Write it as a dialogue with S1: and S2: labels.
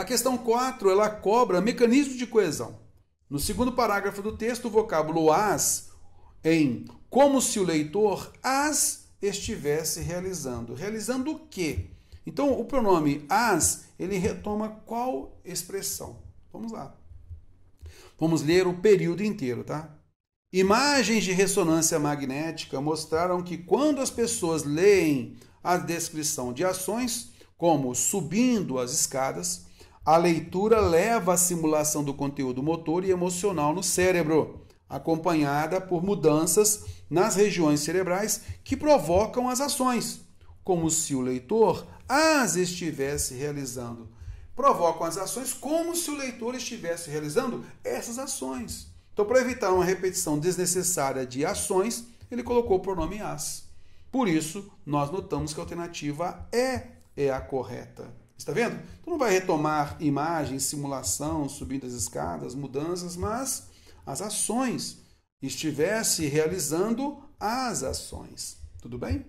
S1: A questão 4, ela cobra mecanismos de coesão. No segundo parágrafo do texto, o vocábulo as em como se o leitor as estivesse realizando. Realizando o quê? Então, o pronome as, ele retoma qual expressão? Vamos lá. Vamos ler o período inteiro, tá? Imagens de ressonância magnética mostraram que quando as pessoas leem a descrição de ações, como subindo as escadas, a leitura leva à simulação do conteúdo motor e emocional no cérebro, acompanhada por mudanças nas regiões cerebrais que provocam as ações, como se o leitor as estivesse realizando. Provocam as ações como se o leitor estivesse realizando essas ações. Então, para evitar uma repetição desnecessária de ações, ele colocou o pronome as. Por isso, nós notamos que a alternativa é é a correta. Está vendo? Então não vai retomar imagem, simulação, subindo as escadas, mudanças, mas as ações. Estivesse realizando as ações. Tudo bem?